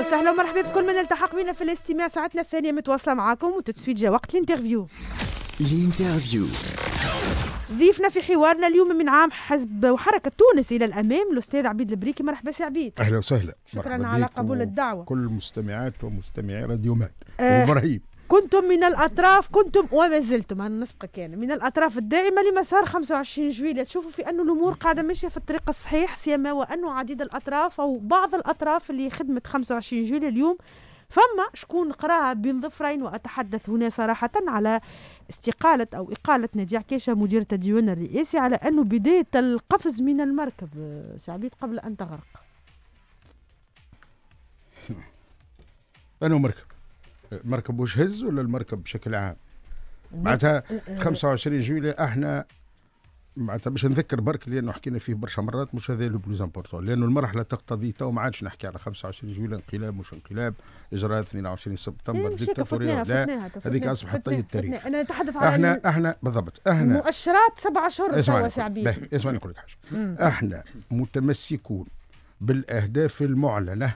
اهلا وسهلا ومرحبا بكل من التحق بنا في الاستماع ساعتنا الثانيه متواصله معكم وتتسويت جا وقت الانترفيو الانترفيو ضيفنا في حوارنا اليوم من عام حزب وحركة تونس إلى الأمام الأستاذ عبيد البريكي مرحبا سي عبيد أهلا وسهلا شكرا على قبول الدعوة كل مستمعات ومستمعي راديو مان أه إبراهيم كنتم من الأطراف كنتم وما زلتم انا نسبقك يعني من الأطراف الداعمة لمسار 25 جويلية تشوفوا في انه الأمور قاعدة ماشية في الطريق الصحيح سيما وانه عديد الأطراف أو بعض الأطراف اللي خدمت 25 جويلية اليوم فما شكون قراها بين ظفرين وأتحدث هنا صراحة على استقالة أو إقالة نادي عكيشه مديرة الديوان الرئاسي على أنه بداية القفز من المركب سعبيد قبل أن تغرق أنه مركب مركب وش هز ولا المركب بشكل عام معناتها 25 آه، آه. جويلي احنا معناتها باش نذكر برك لانه حكينا فيه برشا مرات مش هذا لو بلوز امبورتون لانه المرحله تقتضي تو ما عادش نحكي على 25 جويليه انقلاب مش انقلاب اجراءات 22 سبتمبر إيه، ديكتاتوريه لا هذيك اصبحت طي التاريخ انا نتحدث على احنا احنا بالضبط احنا مؤشرات سبع اشهر توا سعبيه اسمعني نقول لك حاجه احنا متمسكون بالاهداف المعلنه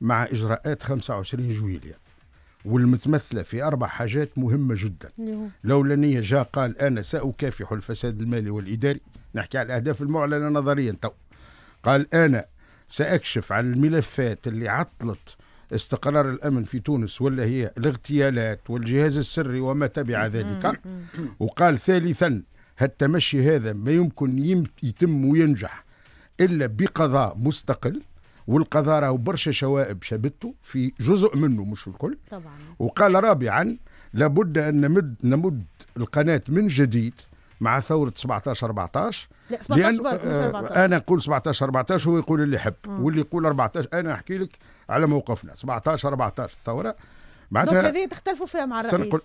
مع اجراءات 25 جويليه والمتمثله في اربع حاجات مهمه جدا الاولانيه جاء قال انا ساكافح الفساد المالي والاداري نحكي على الاهداف المعلنه نظريا تو قال انا ساكشف عن الملفات اللي عطلت استقرار الامن في تونس ولا هي الاغتيالات والجهاز السري وما تبع ذلك وقال ثالثا التمشي هذا ما يمكن يتم وينجح الا بقضاء مستقل والقضاء راهو برشا شوائب شابته في جزء منه مش الكل طبعا وقال رابعا لابد ان نمد نمد القناه من جديد مع ثوره 17 14 لا 17 لأن آه، انا نقول 17 14 هو يقول اللي يحب آه. واللي يقول 14 انا احكي لك على موقفنا 17 14 الثوره معناتها دونك هذه تختلفوا فيها مع الرئيس سنقول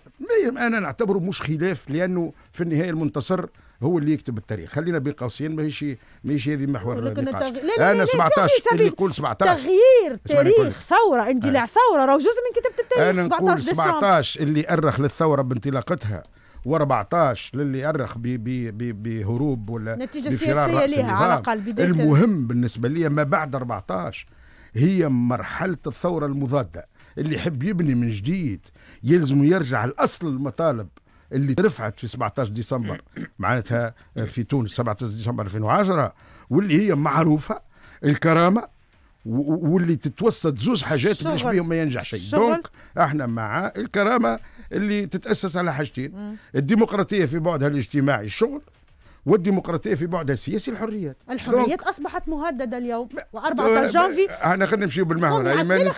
انا نعتبره مش خلاف لانه في النهايه المنتصر هو اللي يكتب التاريخ خلينا بين قوسين ماهيش ماهيش هذه محور النقاش انا 17 اللي يقول 17 تغيير تاريخ ثوره اندلاع آه. ثوره راهو جزء من كتابه التاريخ انا نقول 17 اللي ارخ للثوره بانطلاقتها و14 للي ارخ بهروب ولا نتيجه سياسيه لها على الاقل بدايه المهم بالنسبه لي ما بعد 14 هي مرحله الثوره المضاده اللي يحب يبني من جديد يلزم يرجع لاصل المطالب اللي رفعت في 17 ديسمبر معناتها آه، في تونس 17 ديسمبر 2010 واللي هي معروفه الكرامه واللي تتوسط زوز حاجات باش بهم ما ينجح شيء دونك احنا مع الكرامه اللي تتاسس على حاجتين الديمقراطيه في بعدها الاجتماعي الشغل والديمقراطيه في بعدها السياسي الحريات الحريات اصبحت مهدده اليوم و14 جانفي احنا خلينا نمشيو بالمحور خلينا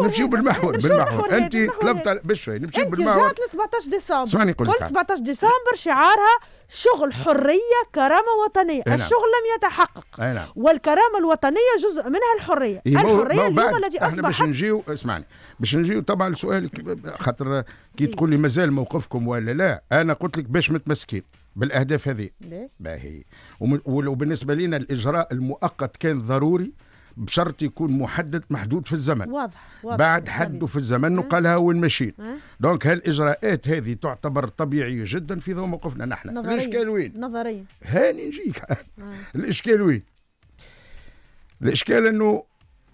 نمشيو بالمحور بالمحور انت طلبت بشوي نمشيو بالمحور رجعت ل 17 ديسمبر اسمعني قلت 17 ديسمبر شعارها شغل حرية كرامة وطنية أنا. نعم. الشغل لم يتحقق نعم. والكرامة الوطنية جزء منها الحرية إيه، الحرية اليوم التي أصبحت باش نجيو اسمعني باش نجيو طبعا لسؤالك خاطر كي تقول لي مازال موقفكم ولا لا أنا قلت لك باش متمسكين بالاهداف هذه باهي وبالنسبه لنا الاجراء المؤقت كان ضروري بشرط يكون محدد محدود في الزمن واضح, واضح بعد حده في الزمن وقالها وين ماشيين دونك هالاجراءات هذه تعتبر طبيعيه جدا في ذو موقفنا نحن الاشكال وين نظريا هاني نجيك الاشكال وين الاشكال انه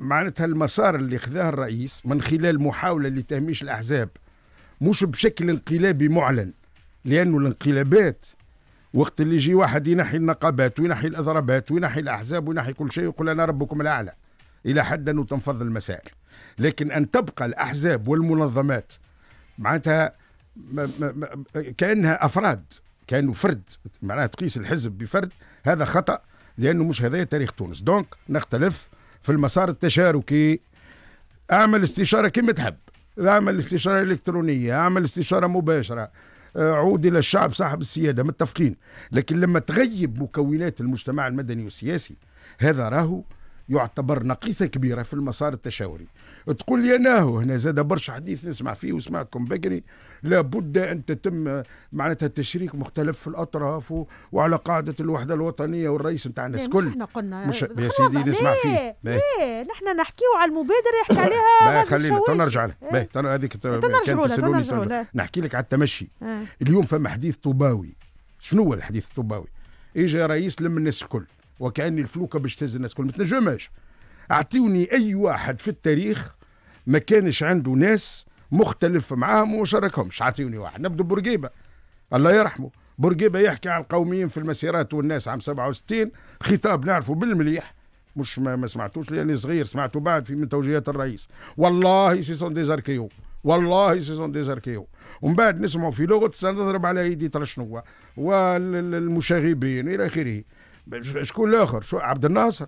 معناتها المسار اللي خذاه الرئيس من خلال محاوله لتهميش الاحزاب مش بشكل انقلابي معلن لانه الانقلابات وقت اللي يجي واحد ينحي النقابات وينحي الاضرابات وينحي الاحزاب وينحي كل شيء يقول انا ربكم الاعلى الى حد انه تنفض المسائل لكن ان تبقى الاحزاب والمنظمات معناتها كانها افراد كانه فرد معناها تقيس الحزب بفرد هذا خطا لانه مش هذا تاريخ تونس دونك نختلف في المسار التشاركي اعمل استشاره كما تحب اعمل استشاره الكترونيه اعمل استشاره مباشره عود الى الشعب صاحب السياده متفقين لكن لما تغيب مكونات المجتمع المدني والسياسي هذا راهو يعتبر نقيصة كبيرة في المسار التشاوري تقول لي أنا هنا زاد برشا حديث نسمع فيه وسمعتكم بكري لابد أن تتم معناتها تشريك مختلف في الأطراف وعلى قاعدة الوحدة الوطنية والرئيس نتاع الناس إيه، كل احنا قلنا مش يا سيدي نسمع إيه، فيه ايه نحن نحكيو على المبادرة يحكي عليها خلينا تو نرجع إيه. لها هذيك كانت نحكي لك على التمشي اليوم فما حديث طوباوي شنو هو الحديث الطوباوي؟ اجى رئيس لم الناس الكل وكأن الفلوكة باش تهز الناس كل ما تنجمش اعطيوني أي واحد في التاريخ ما كانش عنده ناس مختلف معاهم وشاركهمش اعطيوني واحد نبدو بورقيبة الله يرحمه بورقيبة يحكي عن القوميين في المسيرات والناس عام 67 خطاب نعرفه بالمليح مش ما, ما سمعتوش لاني صغير سمعته بعد في من توجيهات الرئيس والله سي سون ديزاركيو والله سي سون ديزاركيو ومن بعد نسمعوا في لغه سنضرب على ايدي ترشنوه والمشاغبين الى اخره شكون الاخر شو عبد الناصر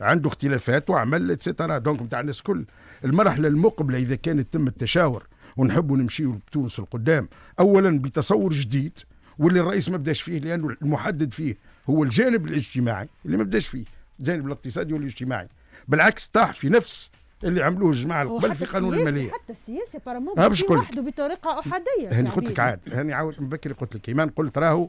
عنده اختلافات وعمل اتسيترا دونك نتاع الناس الكل المرحله المقبله اذا كانت تم التشاور ونحبوا نمشيو لتونس القدام اولا بتصور جديد واللي الرئيس ما بداش فيه لانه المحدد فيه هو الجانب الاجتماعي اللي ما بداش فيه الجانب الاقتصادي والاجتماعي بالعكس طاح في نفس اللي عملوه الجماعه القبل في قانون الماليه حتى السياسه أه، بارامون وحده بطريقه احاديه هاني يعني قلت لك عاد هاني عاود من بكري قلت لك ايمان قلت راهو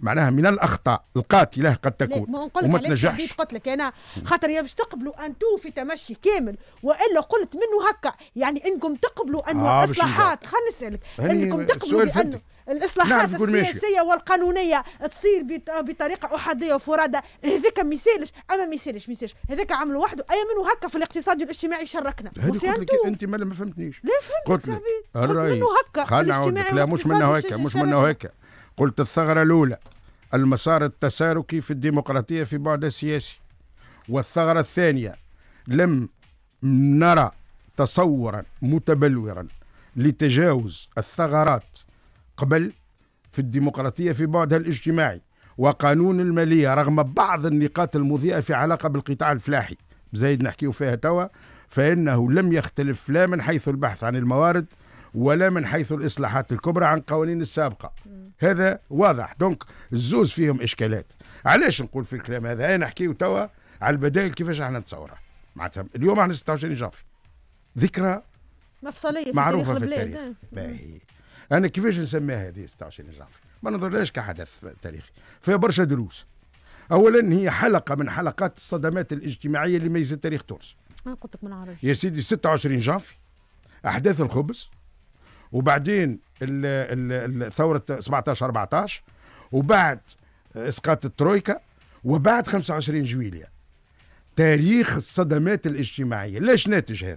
معناها من الاخطاء القاتله قد تكون وما تنجحش قلت لك يعني انا خاطر يا باش تقبلوا تو في تمشي كامل والا قلت منه هكا يعني انكم تقبلوا آه، ان آه اصلاحات خلينا نسالك انكم تقبلوا بانه الاصلاحات نعم، السياسيه والقانونيه تصير بطريقه احاديه وفرادى هذاك ما يسالش اما ما يسالش ما يسالش هذاك عمل وحده اي منه هكا في الاقتصاد الاجتماعي شركنا انت ما فهمتنيش لا فهمت قلت لك قلت منه هكا في الاجتماعي لا مش منه هكا مش منه هكا قلت الثغرة الأولى المسار التساركي في الديمقراطية في بعد السياسي والثغرة الثانية لم نرى تصورا متبلورا لتجاوز الثغرات قبل في الديمقراطية في بعدها الاجتماعي وقانون المالية رغم بعض النقاط المضيئة في علاقة بالقطاع الفلاحي زايد نحكيه فيها توا فإنه لم يختلف لا من حيث البحث عن الموارد ولا من حيث الإصلاحات الكبرى عن قوانين السابقة هذا واضح دونك الزوز فيهم اشكالات علاش نقول في الكلام هذا انا نحكيو توا على البدائل كيفاش احنا نتصورها معناتها اليوم احنا 26 جافي ذكرى مفصليه في معروفه في التاريخ نعم. باهي انا كيفاش نسميها هذه 26 جافي ما نظرلهاش كحدث تاريخي فيها برشا دروس اولا هي حلقه من حلقات الصدمات الاجتماعيه اللي ميزت تاريخ تونس انا قلت لك ما نعرفش يا سيدي 26 جافي احداث الخبز وبعدين ثورة 17 14 وبعد إسقاط الترويكا وبعد 25 جويلية تاريخ الصدمات الاجتماعية ليش ناتج هذا؟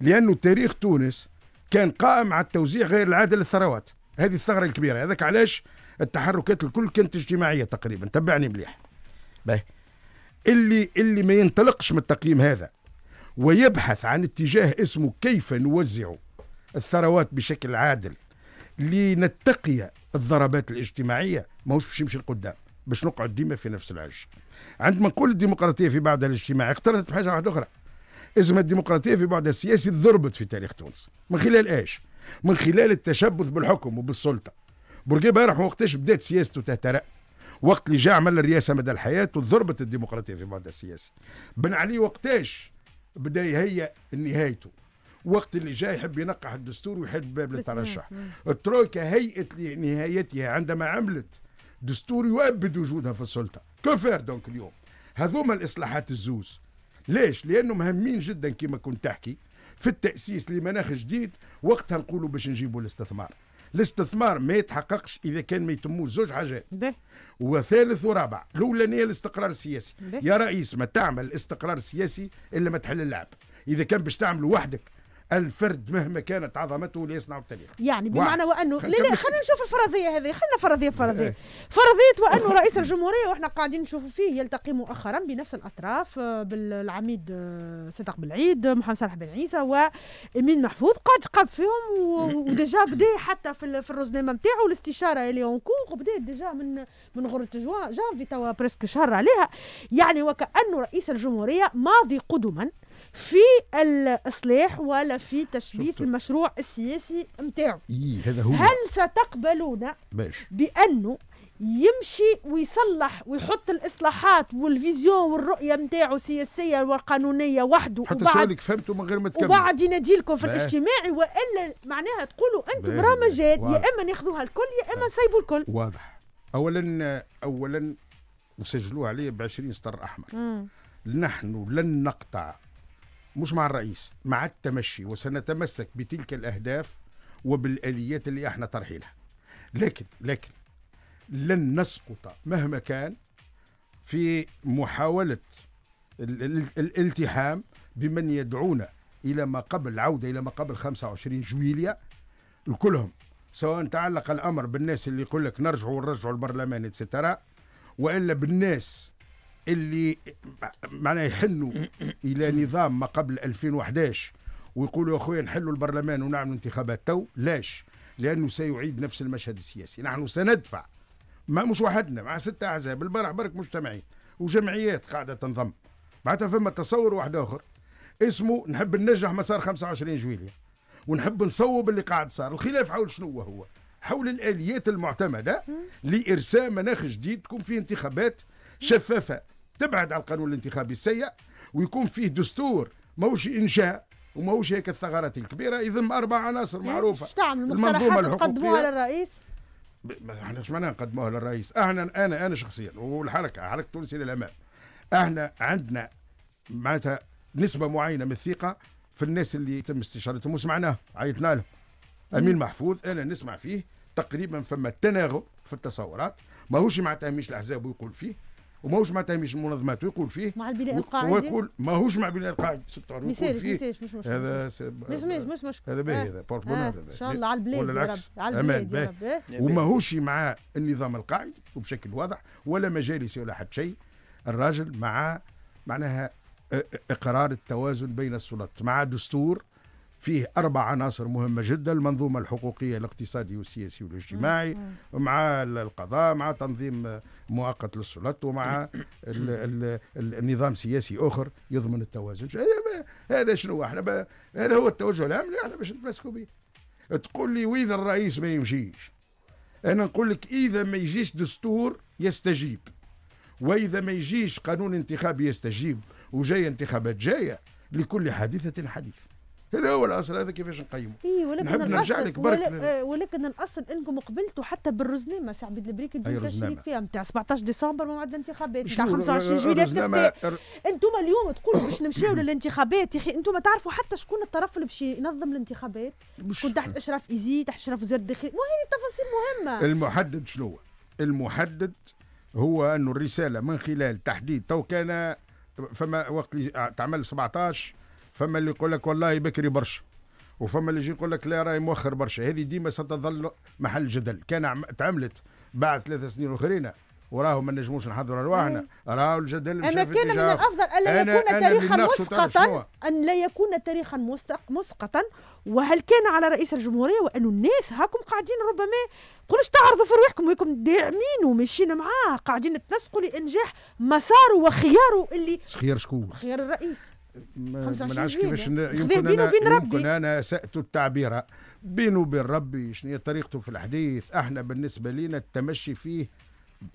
لأنه تاريخ تونس كان قائم على التوزيع غير العادل للثروات هذه الثغرة الكبيرة هذاك علاش التحركات الكل كانت اجتماعية تقريبا تبعني مليح به. اللي اللي ما ينطلقش من التقييم هذا ويبحث عن اتجاه اسمه كيف نوزع الثروات بشكل عادل لنتقي الضربات الاجتماعيه ماهوش باش يمشي لقدام باش نقعد ديما في نفس العش عندما نقول الديمقراطيه في بعدها الاجتماعي اقترنت بحاجه واحده اخرى لازم الديمقراطيه في بعدها السياسي ضربت في تاريخ تونس من خلال ايش؟ من خلال التشبث بالحكم وبالسلطه بورقيبه راح وقتاش بدات سياسته تهترأ وقت اللي جاء عمل الرئاسه مدى الحياه وضربت الديمقراطيه في بعدها السياسي بن علي وقتاش بدا يهيئ نهايته وقت اللي جاي يحب ينقح الدستور ويحل باب للترشح الترويكا هيئت لنهايتها عندما عملت دستور يؤبد وجودها في السلطه كفر دونك اليوم هذوما الاصلاحات الزوز ليش لانه مهمين جدا كما كنت تحكي في التاسيس لمناخ جديد وقتها نقولوا باش نجيبوا الاستثمار الاستثمار ما يتحققش اذا كان ما يتموش زوج حاجات وثالث ورابع الاولانيه الاستقرار السياسي يا رئيس ما تعمل استقرار سياسي الا ما تحل اللعب اذا كان باش تعمل وحدك الفرد مهما كانت عظمته لا يصنع التاريخ يعني بمعنى وانه لا لا خلينا نشوف الفرضيه هذه خلينا فرضيه فرضيه إيه. فرضيه وانه رئيس الجمهوريه واحنا قاعدين نشوفوا فيه يلتقي مؤخرا بنفس الاطراف آه، بالعميد آه، صدق بالعيد محمد صالح بن عيسى وامين محفوظ قاعد قاب فيهم وديجا بدا حتى في, الرزنامه نتاعو الاستشاره اللي اونكور بدا ديجا من من غره جانفي توا بريسك شهر عليها يعني وكانه رئيس الجمهوريه ماضي قدما في الاصلاح ولا في تشبيث المشروع السياسي نتاعو إيه هذا هو هل ستقبلون باش. بانه يمشي ويصلح ويحط الاصلاحات والفيزيون والرؤيه نتاعو السياسيه والقانونيه وحده حتى وبعد سؤالك فهمته من غير ما تكمل وبعد ينادي لكم في الاجتماعي والا معناها تقولوا انتم راه مجال يا اما ناخذوها الكل يا اما نسيبوا الكل واضح اولا اولا وسجلوا عليه ب 20 سطر احمر مم. نحن لن نقطع مش مع الرئيس مع التمشي وسنتمسك بتلك الأهداف وبالآليات اللي احنا طرحينها لكن لكن لن نسقط مهما كان في محاولة الالتحام بمن يدعونا إلى ما قبل العودة إلى ما قبل 25 جويليا لكلهم سواء تعلق الأمر بالناس اللي يقول لك نرجعوا ونرجعوا البرلمان اتسترا وإلا بالناس اللي معناه يحنوا الى نظام ما قبل 2011 ويقولوا يا خويا نحلوا البرلمان ونعملوا انتخابات تو ليش؟ لانه سيعيد نفس المشهد السياسي نحن سندفع ما مش وحدنا مع ستة احزاب البارح برك مجتمعين وجمعيات قاعده تنضم معناتها فما تصور واحد اخر اسمه نحب ننجح مسار 25 جويلية ونحب نصوب اللي قاعد صار الخلاف حول شنو هو حول الاليات المعتمده لارسام مناخ جديد تكون فيه انتخابات شفافه تبعد على القانون الانتخابي السيء ويكون فيه دستور ماهوش انشاء وماهوش هيك الثغرات الكبيره يذم اربع عناصر إيه، معروفه شو تعمل المنظومه الحقوقيه تقدموها للرئيس ما احنا ايش معناها نقدموها للرئيس احنا انا انا شخصيا والحركه حركه تونسي للامام احنا عندنا معناتها نسبه معينه من الثقه في الناس اللي تم استشارتهم وسمعناه عيطنا لهم امين محفوظ انا نسمع فيه تقريبا فما تناغم في التصورات ماهوش معناتها مش الاحزاب ويقول فيه وماهوش معناتها مش منظمات ويقول فيه مع البناء القاعدي ويقول ماهوش مع البناء القاعدي ست اشهر ويقول فيه مش مشكل هذا مش مش هذا باهي هذا بورت هذا ان شاء الله على البلاد ولا العكس يا رب إيه؟ وماهوش مع النظام القاعدي وبشكل واضح ولا مجالسي ولا حتى شيء الراجل مع معناها اقرار التوازن بين السلطات مع دستور فيه أربع عناصر مهمة جدا المنظومة الحقوقية الاقتصادي والسياسي والاجتماعي مع القضاء مع تنظيم مؤقت للسلطة ومع النظام سياسي آخر يضمن التوازن هذا شنو احنا هذا هو التوجه العام اللي احنا باش نتمسكوا به تقول لي وإذا الرئيس ما يمشيش أنا نقول لك إذا ما يجيش دستور يستجيب وإذا ما يجيش قانون انتخابي يستجيب وجاي انتخابات جاية لكل حادثة حديث هذا هو الاصل هذا كيفاش نقيمه اي ولكن نحب نرجع لك برك آه، ولكن, الاصل انكم قبلتوا حتى بالرزنامه سي عبيد البريك اللي شريك فيها نتاع 17 ديسمبر موعد الانتخابات نتاع 25 جويليه انتم اليوم تقولوا باش نمشيو للانتخابات يا اخي انتم تعرفوا حتى شكون الطرف اللي باش ينظم الانتخابات كنت تحت اشراف ايزي تحت اشراف وزاره الداخليه وهذه التفاصيل مهمه المحدد شنو المحدد هو انه الرساله من خلال تحديد تو كان فما وقت آه، تعمل 17 فما اللي يقول لك والله بكري برشا وفما اللي يجي يقول لك لا راهي مؤخر برشا هذه ديما ستظل محل جدل كان تعملت بعد ثلاث سنين اخرين وراهم ما نجموش نحضروا ارواحنا راهو الجدل اما كان من الافضل الا يكون أنا تاريخا مسقطا ان لا يكون تاريخا مسقطا وهل كان على رئيس الجمهوريه وان الناس هاكم قاعدين ربما قولش تعرضوا في روحكم ويكم داعمين وماشيين معاه قاعدين تنسقوا لانجاح مساره وخياره اللي خيار شكون خيار الرئيس ما نعرفش كيفاش يمكن انا يمكن انا اسات التعبير بينه وبين ربي شنو طريقته في الحديث احنا بالنسبه لنا التمشي فيه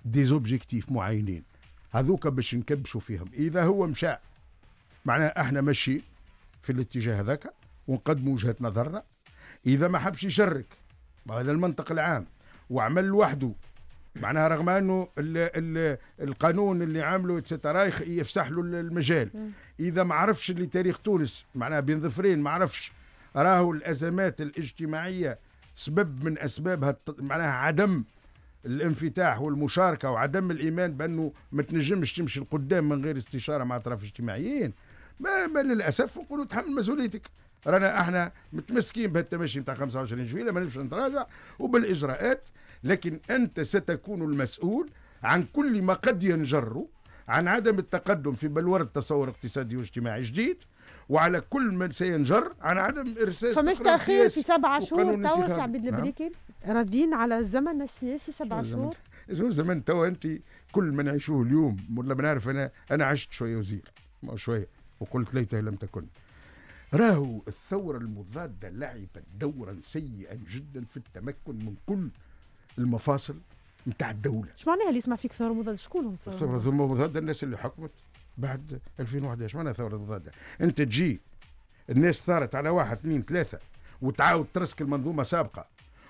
دي زوبجيكتيف معينين هذوك باش نكبشوا فيهم اذا هو مشى معناها احنا ماشيين في الاتجاه هذاك ونقدموا وجهه نظرنا اذا ما حبش يشرك هذا المنطق العام وعمل لوحده معناها رغم انه الـ الـ القانون اللي عامله اتسترا يفسح له المجال اذا ما عرفش اللي تاريخ تونس معناها بين ظفرين ما عرفش راهو الازمات الاجتماعيه سبب من اسبابها معناها عدم الانفتاح والمشاركه وعدم الايمان بانه ما تنجمش تمشي لقدام من غير استشاره مع اطراف اجتماعيين ما, ما للاسف نقولوا تحمل مسؤوليتك رانا احنا متمسكين بهالتماشي نتاع 25 جويلة ما نمشيش نتراجع وبالاجراءات لكن أنت ستكون المسؤول عن كل ما قد ينجر عن عدم التقدم في بلورة تصور اقتصادي واجتماعي جديد وعلى كل من سينجر عن عدم ارساس فمش تاخير في سبعة شهور توا سعيد البريكي راضيين على الزمن السياسي سبعة شهور شو زمن توا انت كل ما نعيشوه اليوم ولا بنعرف انا انا عشت شويه وزير شويه وقلت ليته لم تكن راهو الثوره المضاده لعبت دورا سيئا جدا في التمكن من كل المفاصل نتاع الدوله. اش معناها اللي يسمع فيك ثوره مضاده شكون هم ثوره مضاده الناس اللي حكمت بعد 2011 معناها ثوره مضاده انت تجي الناس ثارت على واحد اثنين ثلاثه وتعاود ترسك المنظومه سابقه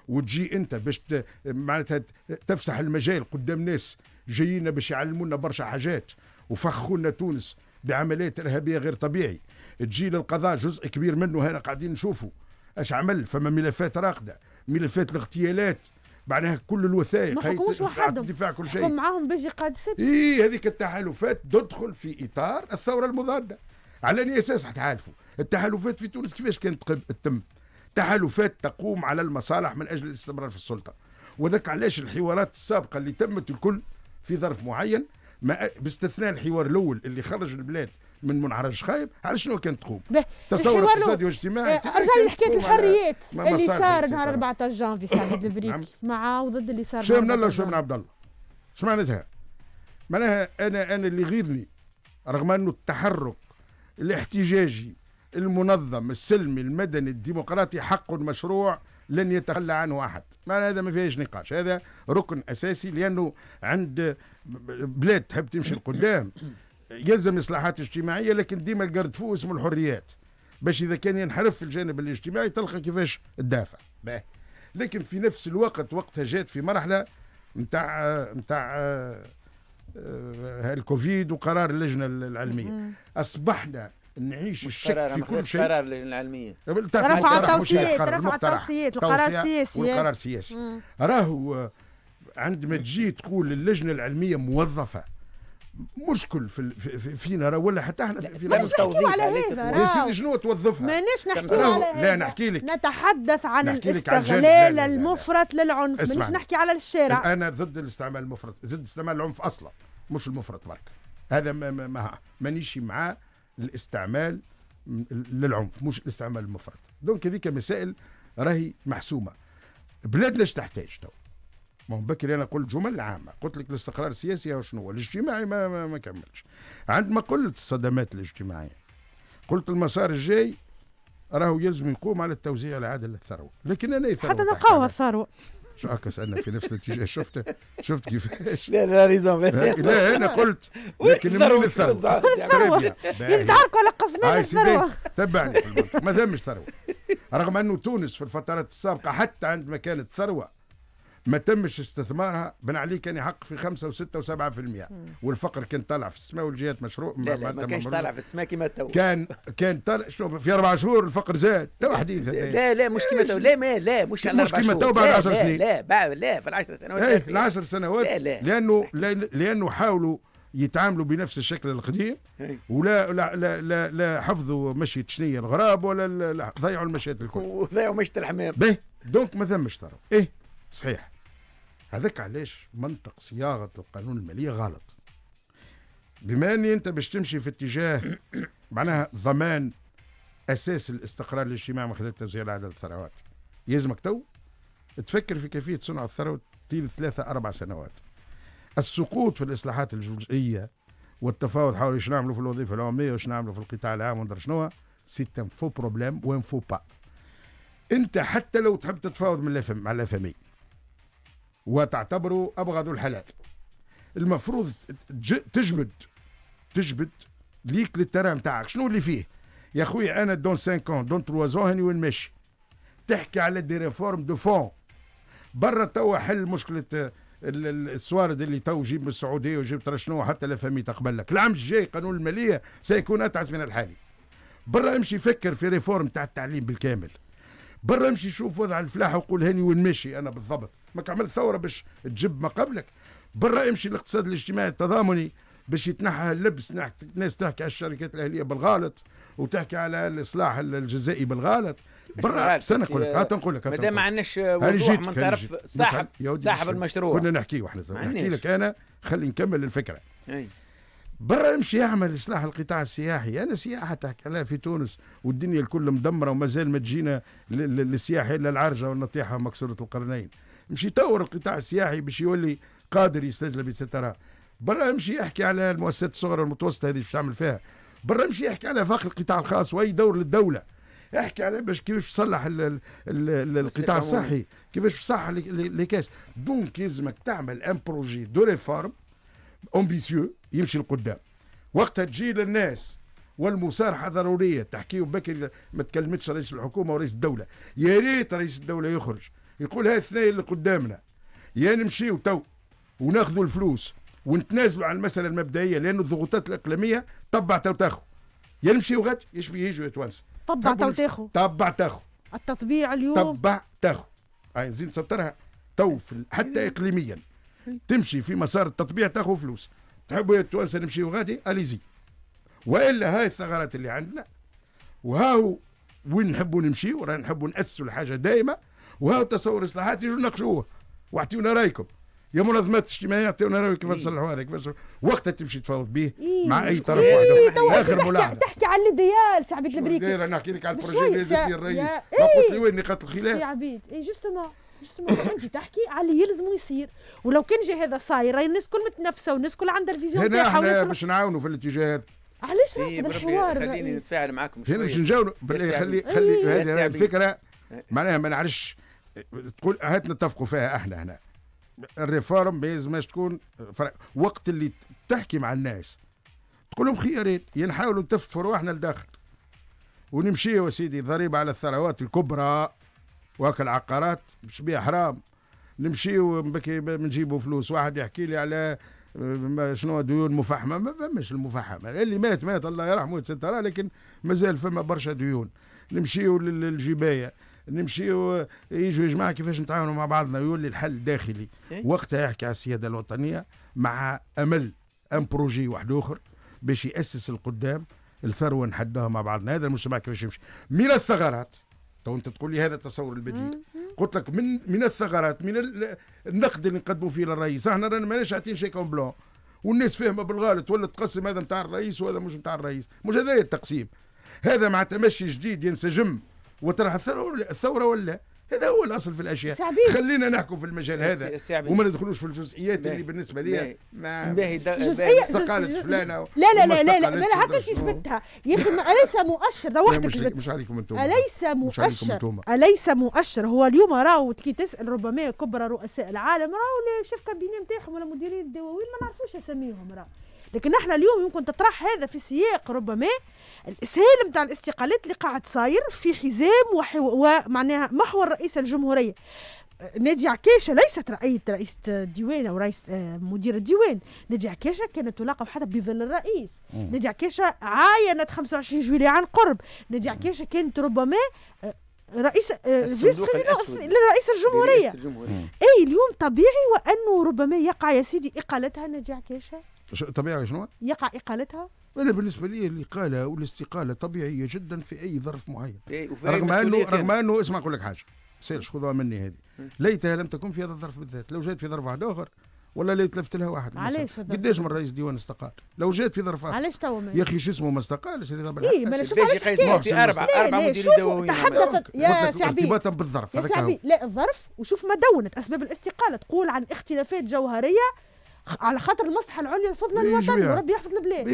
وتجي انت باش معناتها تفسح المجال قدام ناس جايين باش يعلمونا برشا حاجات وفخونا تونس بعمليات ارهابيه غير طبيعي تجي للقضاء جزء كبير منه هنا قاعدين نشوفه اش عمل فما ملفات راقده ملفات الاغتيالات معناها كل الوثائق ما حكموش وحدهم دفاع كل شيء معاهم بيجي قاعد سبس اي هذيك التحالفات تدخل في اطار الثوره المضاده على اي اساس حتحالفوا التحالفات في تونس كيفاش كانت تتم تحالفات تقوم على المصالح من اجل الاستمرار في السلطه وذاك علاش الحوارات السابقه اللي تمت الكل في ظرف معين ما باستثناء الحوار الاول اللي خرج البلاد من منعرج خايب آه، على شنو كانت تقوم تصور اقتصادي واجتماعي ارجع لحكايه الحريات اللي صار نهار 14 جانفي سعيد البريك نعم. مع وضد اللي صار شو من الله وشو من عبد الله شو معناتها معناها انا انا اللي يغيظني رغم انه التحرك الاحتجاجي المنظم السلمي المدني الديمقراطي حق مشروع لن يتخلى عنه احد ما هذا ما فيهش نقاش هذا ركن اساسي لانه عند بلاد تحب تمشي لقدام يلزم اصلاحات اجتماعيه لكن ديما القرد فوق اسمه الحريات باش اذا كان ينحرف في الجانب الاجتماعي تلقى كيفاش تدافع لكن في نفس الوقت وقتها جات في مرحله نتاع نتاع آه، آه، الكوفيد وقرار اللجنه العلميه اصبحنا نعيش الشك في كل شيء قرار اللجنه العلميه رفع التوصيات رفع التوصيات القرار السياسي وقرار السياسي راهو عندما تجي تقول اللجنه العلميه موظفه مشكل في فينا راه ولا حتى احنا فينا مش نحكيو على هذا يا سيدي شنو توظفنا ماناش نحكيو على هذا لا نحكي لك نتحدث عن الاستغلال المفرط للعنف مانيش نحكي على الشارع انا ضد الاستعمال المفرط ضد استعمال العنف اصلا مش المفرط برك هذا ما ما ما مانيش مع الاستعمال للعنف مش الاستعمال المفرط دونك هذيك مسائل راهي محسومه بلادنا اش تحتاج تو ما بكري انا قلت جمل عامه قلت لك الاستقرار السياسي شنو هو الاجتماعي ما, ما, ما كملش عندما قلت الصدمات الاجتماعيه قلت المسار الجاي راهو يلزم يقوم على التوزيع العادل للثروه لكن انا حتى نلقاوها الثروه شو هكا سالنا في نفس الاتجاه شفت شفت كيفاش لا لا ريزون لا انا قلت لكن من الثروه الثروه يتعاركوا على قزمان الثروه تبعني ما ثمش ثروه رغم انه تونس في الفترات السابقه حتى عندما كانت ثروه ما تمش استثمارها بن علي كان يحق يعني في 5 و6 و7% والفقر كان طالع في السماء والجهات مشروع لا لا ما كانش طالع في السماء كما تو كان كان طالع شوف في اربع شهور الفقر زاد تو حديث لا لا مش كما تو لا ما لا مش على مش كما تو بعد 10 سنين لا لا, لا في العشر سنوات ايه العشر سنوات لا لا لانه لانه حاولوا يتعاملوا بنفس الشكل القديم إيه. ولا لا لا لا, لا حفظوا مشية شنية الغراب ولا ضيعوا المشية الكل وضيعوا مشية الحمام به دونك ما ثمش ثروه ايه صحيح هذاك علاش منطق صياغه القانون الماليه غلط بما اني انت باش تمشي في اتجاه معناها ضمان اساس الاستقرار الاجتماعي من خلال توزيع عدد الثروات يلزمك تو تفكر في كيفيه صنع الثروه طيل ثلاثة أربع سنوات السقوط في الإصلاحات الجزئية والتفاوض حول ايش نعملوا في الوظيفة العمومية واش نعملوا في القطاع العام وندر شنو سيت ان فو بروبليم وان فو با انت حتى لو تحب تتفاوض من مع لا وتعتبره أبغض الحلال المفروض تجبد تجبد ليك للترى نتاعك شنو اللي فيه يا خويا انا دون 5 دون 3 هاني وين ماشي تحكي على دي ريفورم دو فون برا توا حل مشكله آه، السوارد اللي تو جيب من السعوديه وجبت شنو حتى لا فهمي تقبل لك العام الجاي قانون الماليه سيكون اتعس من الحالي برا امشي فكر في ريفورم تاع التعليم بالكامل برا امشي شوف وضع الفلاحه وقول هاني وين ماشي انا بالضبط ماك عملت ثوره باش تجب ما قبلك برا امشي الاقتصاد الاجتماعي التضامني باش يتنحى اللبس الناس تحكي على الشركات الاهليه بالغلط وتحكي على الاصلاح الجزائي بالغلط برا استنى نقول لك هات نقول لك مادام ما عندناش وضوح من طرف صاحب صاحب المشروع كنا نحكيه احنا نحكي لك انا خلي نكمل الفكره أي. برا يمشي يعمل اصلاح القطاع السياحي انا سياحه تحكي عليها في تونس والدنيا الكل مدمره ومازال ما تجينا للسياحه الا العرجه والنطيحه مكسوره القرنين مشي يطور القطاع السياحي باش يولي قادر يستجلب بسترة برا يمشي يحكي على المؤسسات الصغرى والمتوسطه هذه باش تعمل فيها برا يمشي يحكي على فقر القطاع الخاص واي دور للدوله احكي على باش كيفاش تصلح القطاع الصحي كيفاش تصلح لي كاس دونك يلزمك تعمل ان بروجي دو ريفورم امبيسيو يمشي لقدام وقتها تجي للناس والمسارحه ضروريه تحكي بكري ما تكلمتش رئيس الحكومه ورئيس الدوله يا ريت رئيس الدوله يخرج يقول هاي الثنايا اللي قدامنا يا نمشي نمشيو تو وناخذوا الفلوس ونتنازلوا على المساله المبدئيه لأن الضغوطات الاقليميه طبع تو تاخو يا نمشيو غد يشبي يجوا يتوانس طبع تو تاخو طبع تاخو التطبيع اليوم طبع تاخو نزيد نسطرها تو حتى اقليميا تمشي في مسار التطبيع تاخو فلوس تحبوا يا التوانسه نمشي غادي اليزي والا هاي الثغرات اللي عندنا وهاو وين نحبوا نمشي رانا نحبوا ناسسوا الحاجه دائما وهاو تصور اصلاحات يجوا ناقشوه واعطيونا رايكم يا منظمات اجتماعيه اعطيونا رايكم كيفاش إيه. نصلحوا هذا كيفاش وقتها تمشي تفاوض به إيه. مع اي طرف إيه. واحد اخر طيب، ملاحظه تحكي على الديال عبيد البريكي انا نحكي لك على البروجي الرئيس ما قلت لي وين نقاط الخلاف يا عبيد اي جوستومون مش انت تحكي على اللي يلزمه يصير ولو كان جه هذا صاير راهي الناس كل متنفسه والناس كل عندها الفيزيون هنا احنا باش نعاونوا في الاتجاه هذا علاش رحت إيه، بالحوار خليني نتفاعل معاكم شويه باش نجاوبوا خلي إيه. خلي خلي هذه الفكره إيه. معناها ما نعرفش تقول هات نتفقوا فيها احنا هنا الريفورم ما لازمش تكون فرق. وقت اللي تحكي مع الناس تقول لهم خيارين يا نحاولوا نتفقوا احنا لداخل ونمشي يا سيدي ضريبه على الثروات الكبرى واكل العقارات مش بيها حرام نمشيو بكي نجيبوا فلوس واحد يحكي لي على شنو ديون مفحمه ما فماش المفحمه اللي مات مات الله يرحمه ترى لكن مازال فما برشا ديون نمشيو للجبايه نمشيو يجوا يا جماعه كيفاش نتعاونوا مع بعضنا يولي الحل داخلي إيه؟ وقتها يحكي على السياده الوطنيه مع امل ان بروجي واحد اخر باش ياسس القدام الثروه نحدوها مع بعضنا هذا المجتمع كيفاش يمشي من الثغرات تو انت تقول لي هذا التصور البديل قلت لك من من الثغرات من النقد اللي نقدموا فيه للرئيس احنا رانا ماناش عاطين شيء كون بلون والناس فاهمه بالغلط ولا تقسم هذا نتاع الرئيس وهذا مش نتاع الرئيس مش هذا التقسيم هذا مع تمشي جديد ينسجم وترى الثوره ولا, الثورة ولا هذا هو الاصل في الاشياء سعبي. خلينا نحكم في المجال هذا سعبي. وما ندخلوش في الجزئيات اللي بالنسبه لي ما استقالت فلانه لا لا لا لا لا لا هكاش جبتها يا اخي اليس مؤشر ده وحدك مش, مش عليكم انتم اليس مؤشر اليس مؤشر هو اليوم راهو كي تسال ربما كبرى رؤساء العالم راهو شاف كابينيه نتاعهم ولا مديرين الدواوين ما نعرفوش اساميهم راهو لكن احنا اليوم يمكن تطرح هذا في سياق ربما الاسهال نتاع الاستقالات اللي قاعد صاير في حزام ومعناها محور رئيس الجمهوريه نادي عكاشة ليست رئيس رئيس ديوان أو رئيس آه، مدير الديوان نادي عكاشة كانت تلاقى حتى بظل الرئيس نادي عكاشة عاينت 25 جويلية عن قرب نادي عكاشة كانت ربما آه، رئيس آه، فيس لرئيس الجمهورية أي اليوم طبيعي وأنه ربما يقع يا سيدي إقالتها نادي عكاشة طبيعي شنو؟ يقع إقالتها انا بالنسبه لي الاقاله والاستقاله طبيعيه جدا في اي ظرف معين إيه، رغم انه رغم انه اسمع اقول لك حاجه سيرش خذوها مني هذه ليتها لم تكن في هذا الظرف بالذات لو جات في ظرف واحد اخر ولا ليت لفت لها واحد علاش قداش من رئيس ديوان استقال لو جات في ظرف علاش تو يا اخي شو اسمه ما استقالش اي بالحق ايه ما إيه، إيه، شوف علاش اربع اربع تحدثت يا سعبي ارتباطا بالظرف يا سعبي لا الظرف وشوف ما دونت اسباب الاستقاله تقول عن اختلافات جوهريه على خاطر المصلحه العليا الفضلى الوطن وربي يحفظ البلاد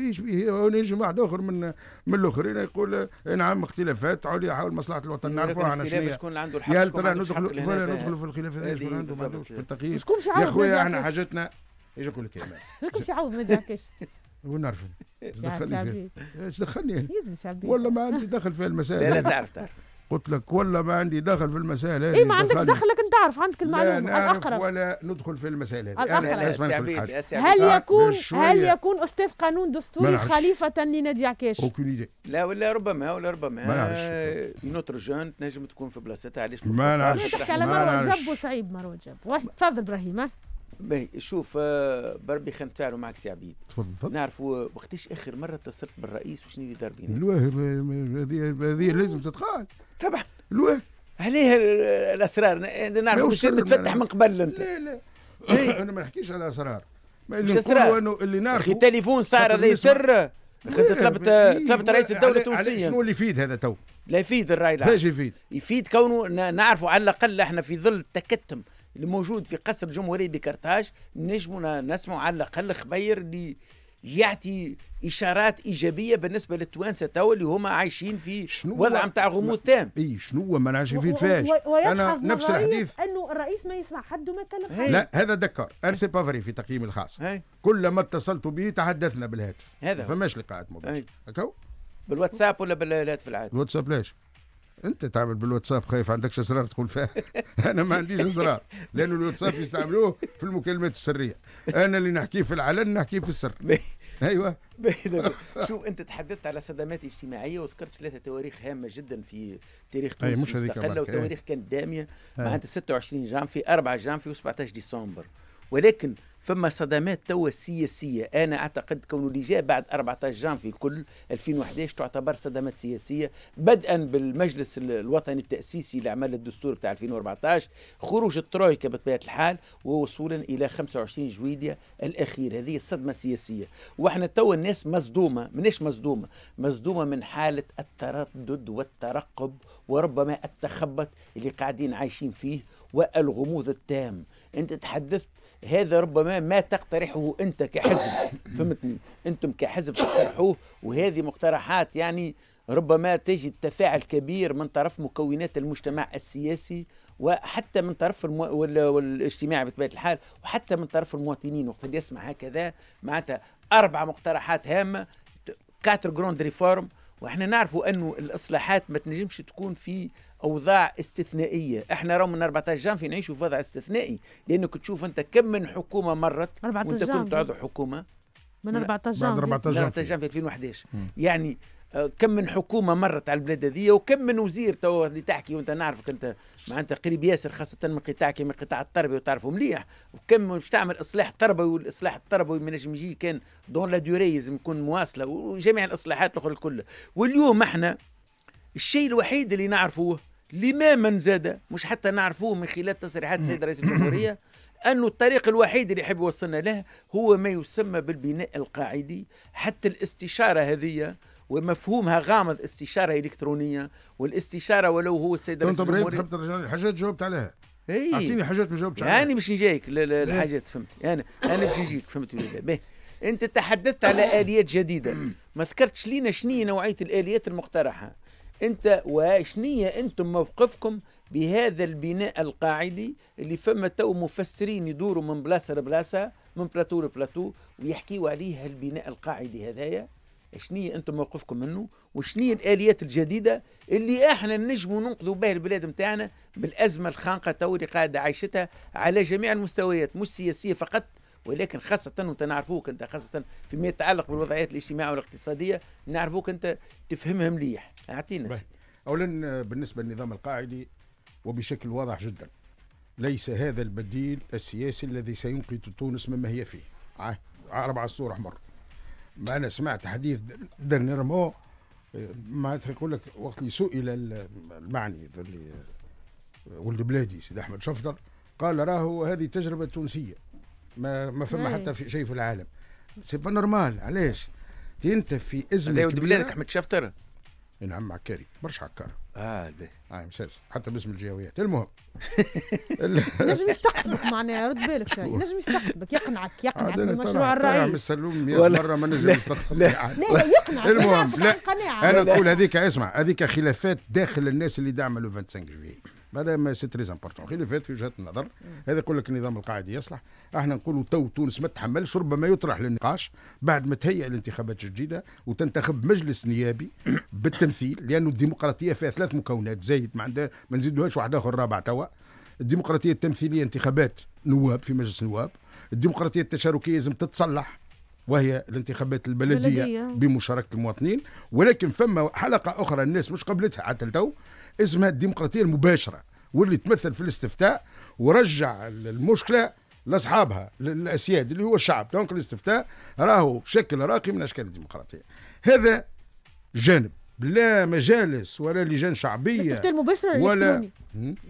ايش بيه نجم واحد اخر من من الاخرين يقول نعم اختلافات عليا حول مصلحه الوطن نعرفوها احنا شنو شكون عنده الحق يا ترى ندخلوا ندخلوا في الخلافات إيه، شكون إيه، عنده ما عندوش في التقييد يا خويا احنا حاجتنا ايش نقول لك يا شكون يعوض ما دعكش وين نعرف ايش دخلني فيها ايش دخلني والله ما عندي دخل في المسائل لا لا تعرف تعرف قلت لك ولا ما عندي دخل في المسائل هذه اي ما عندكش دخلك انت تعرف عندك المعلومه لا نعرف ولا ندخل في المسائل هذه انا لازم هل آه، يكون هل يكون استاذ قانون دستوري خليفه لنادي عكاش لا ولا ربما ولا ربما نعرفش نوتر آه، جون تنجم تكون في بلاصتها علاش ما نعرفش تحكي على مروه جب وصعيب مروه جب تفضل ابراهيم باهي شوف آه، بربي خلينا نتفاعلوا معك سي عبيد تفضل نعرفوا وقتاش اخر مره اتصلت بالرئيس وشنو اللي دار بينا الواهر هذه لازم تتقال طبعا الواه عليه الاسرار نعرف مش متفتح من قبل انت لا لا انا إيه، ما نحكيش على اسرار مش اسرار انه اللي نعرفه التليفون صار هذا سر طلبت طلبت رئيس الدوله التونسيه شنو اللي يفيد هذا تو لا يفيد الراي العام كيفاش يفيد؟ يفيد كونه نعرفوا على الاقل احنا في ظل التكتم الموجود في قصر الجمهوريه بكرتاج نجموا نسمعوا على الاقل خبير اللي يعطي اشارات ايجابيه بالنسبه للتوانسه توا اللي هما عايشين في وضع نتاع غموض تام اي شنو هو ما نعرفش فيه فاش انا نفس الحديث انه الرئيس ما يسمع حد وما يتكلم حد لا هذا دكر انا سي بافري في تقييمي الخاص كلما اتصلت به تحدثنا بالهاتف هذا فماش لقاءات مباشره بالواتساب ولا بالهاتف العادي الواتساب ليش انت تعمل بالواتساب خايف عندكش اسرار تقول فيها انا ما عنديش اسرار لانه الواتساب يستعملوه في المكالمات السريه انا اللي نحكيه في العلن نحكيه في السر ايوه شوف انت تحدثت على صدمات اجتماعيه وذكرت ثلاثه تواريخ هامه جدا في تاريخ تونس أي مش المستقله وتواريخ كانت داميه معناتها 26 جانفي 4 جانفي و17 ديسمبر ولكن فما صدمات توا سياسية أنا أعتقد كونه اللي جاء بعد 14 جانفي الكل 2011 تعتبر صدمات سياسية بدءا بالمجلس الوطني التأسيسي لعمل الدستور بتاع 2014 خروج الترويكا بطبيعة الحال ووصولا إلى 25 جويليا الأخير هذه الصدمة السياسية وإحنا توا الناس مصدومة منش مصدومة مصدومة من حالة التردد والترقب وربما التخبط اللي قاعدين عايشين فيه والغموض التام انت تحدثت هذا ربما ما تقترحه انت كحزب فهمتني انتم كحزب تقترحوه وهذه مقترحات يعني ربما تجد تفاعل كبير من طرف مكونات المجتمع السياسي وحتى من طرف المو... وال... والاجتماع بطبيعه الحال وحتى من طرف المواطنين وقت اللي يسمع هكذا معناتها اربع مقترحات هامه كاتر جروند ريفورم واحنا نعرفوا انه الاصلاحات ما تنجمش تكون في اوضاع استثنائيه احنا راهو من 14 جانفي نعيشوا في وضع استثنائي لانك تشوف انت كم من حكومه مرت وانت كنت عضو حكومه من 14 جانفي 14 جانفي 2011 يعني آه، كم من حكومه مرت على البلاد هذه وكم من وزير تو اللي تحكي وانت نعرفك انت معناتها قريب ياسر خاصه من قطاعك من قطاع التربيه وتعرفه مليح وكم باش تعمل اصلاح تربوي والاصلاح التربوي ما نجم يجي كان دون لا ديوري لازم يكون مواصله وجميع الاصلاحات الاخرى الكل واليوم احنا الشيء الوحيد اللي نعرفوه لماما زاد مش حتى نعرفوه من خلال تصريحات السيد رئيس الجمهورية أنه الطريق الوحيد اللي يحب يوصلنا له هو ما يسمى بالبناء القاعدي حتى الاستشارة هذه ومفهومها غامض استشارة إلكترونية والاستشارة ولو هو السيد رئيس الجمهورية تحب ترجع حاجات جاوبت عليها اي اعطيني حاجات ما جاوبتش عليها يعني مش نجيك الحاجات إيه. فهمت يعني انا انا باش نجيك فهمت ولا انت تحدثت على اليات جديده ما ذكرتش لينا شنو هي نوعيه الاليات المقترحه انت واشنية انتم موقفكم بهذا البناء القاعدي اللي فما تو مفسرين يدوروا من بلاصه لبلاصه من بلاتو لبلاتو ويحكيوا عليه البناء القاعدي هذايا شنية انتم موقفكم منه وشنية الاليات الجديده اللي احنا نجموا ننقذوا بها البلاد نتاعنا بالازمه الخانقه تو اللي قاعده عايشتها على جميع المستويات مش سياسيه فقط ولكن خاصة وانت نعرفوك انت خاصة فيما يتعلق بالوضعيات الاجتماعية والاقتصادية نعرفوك انت تفهمها مليح اعطينا اولا آه، بالنسبة للنظام القاعدي وبشكل واضح جدا ليس هذا البديل السياسي الذي سينقذ تونس مما هي فيه أربع سطور أحمر ما أنا سمعت حديث دنيرمو آه، ما يقول لك وقت اللي سئل المعني اللي آه، ولد بلادي سيد أحمد شفتر قال راهو هذه تجربة تونسية ما ما فما إيه. حتى في شيء في العالم سي با نورمال علاش انت في ازمه ولد بلادك احمد شفتر نعم عكاري برشا عكار اه الباهي اه حتى باسم الجهويات المهم نجم يستقطبك معناها رد بالك شوي نجم يستقطبك يقنعك يقنعك آه، بالمشروع الرئيس نعم السلوم 100 مره ما نجم يستقطبك يعني لا لا يقنعك المهم لا انا نقول هذيك اسمع هذيك خلافات داخل الناس اللي دعموا 25 جويليه هذا سي تري امبورتون غير فات وجهه النظر هذا يقول لك النظام القاعدي يصلح احنا نقولوا تو تونس ما تحملش ربما يطرح للنقاش بعد ما تهيئ الانتخابات الجديده وتنتخب مجلس نيابي بالتمثيل لانه الديمقراطيه فيها ثلاث مكونات زايد ما عندها ما نزيدوهاش واحد اخر رابع توا الديمقراطيه التمثيليه انتخابات نواب في مجلس النواب الديمقراطيه التشاركيه لازم تتصلح وهي الانتخابات البلديه بمشاركه المواطنين ولكن فما حلقه اخرى الناس مش قبلتها حتى لتو اسمها الديمقراطيه المباشره واللي تمثل في الاستفتاء ورجع المشكله لاصحابها للاسياد اللي هو الشعب دونك الاستفتاء راهو شكل راقي من اشكال الديمقراطيه هذا جانب لا مجالس ولا لجان شعبيه الاستفتاء المباشر ولا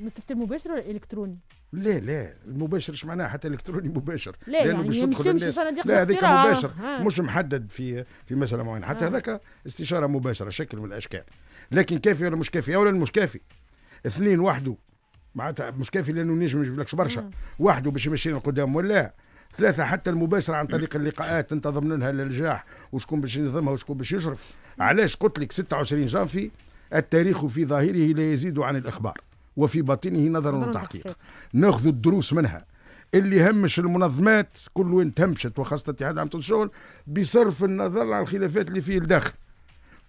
الاستفتاء المباشر ولا الالكتروني لا لا المباشر اش معناها حتى الكتروني مباشر لا لا يعني مش تدخل لا هذاك مباشر مش محدد في في مساله معينه حتى هذاك استشاره مباشره شكل من الاشكال لكن كافي ولا مش كافي اولا مش كافي اثنين وحده معناتها مش كافي لانه نجم ما يجيبلكش برشا وحده باش يمشينا القدام ولا ثلاثة حتى المباشرة عن طريق اللقاءات انت لها النجاح وشكون باش ينظمها وشكون باش يشرف علاش قلت لك 26 جانفي التاريخ في ظاهره لا يزيد عن الإخبار وفي باطنه نظر وتحقيق ناخذ الدروس منها اللي همش المنظمات كل وين تهمشت وخاصة اتحاد عام الشغل بصرف النظر على الخلافات اللي فيه الداخل